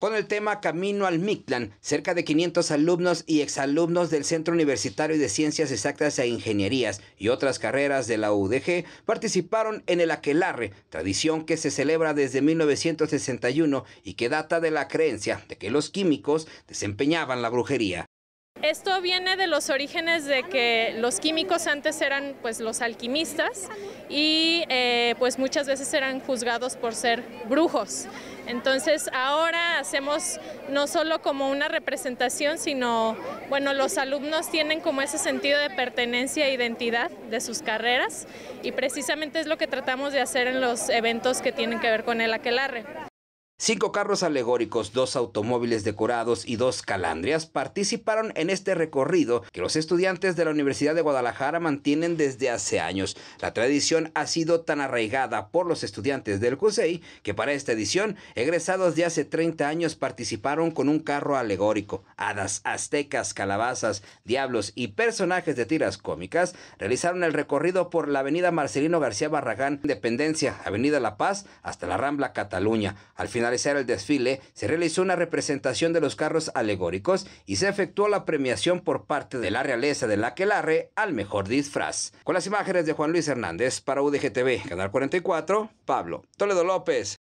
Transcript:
con el tema Camino al Mictlan, Cerca de 500 alumnos y exalumnos del Centro Universitario de Ciencias Exactas e Ingenierías y otras carreras de la UDG participaron en el aquelarre, tradición que se celebra desde 1961 y que data de la creencia de que los químicos desempeñaban la brujería. Esto viene de los orígenes de que los químicos antes eran pues, los alquimistas y eh, pues muchas veces eran juzgados por ser brujos. Entonces ahora hacemos no solo como una representación, sino bueno, los alumnos tienen como ese sentido de pertenencia e identidad de sus carreras y precisamente es lo que tratamos de hacer en los eventos que tienen que ver con el aquelarre. Cinco carros alegóricos, dos automóviles decorados y dos calandrias participaron en este recorrido que los estudiantes de la Universidad de Guadalajara mantienen desde hace años. La tradición ha sido tan arraigada por los estudiantes del CUSEI que para esta edición, egresados de hace 30 años participaron con un carro alegórico. Hadas, aztecas, calabazas, diablos y personajes de tiras cómicas realizaron el recorrido por la avenida Marcelino García Barragán, Independencia, Avenida La Paz, hasta la Rambla Cataluña. Al final finalizar el desfile, se realizó una representación de los carros alegóricos y se efectuó la premiación por parte de la realeza de la Aquelarre al mejor disfraz. Con las imágenes de Juan Luis Hernández para UDGTV, Canal 44, Pablo Toledo López.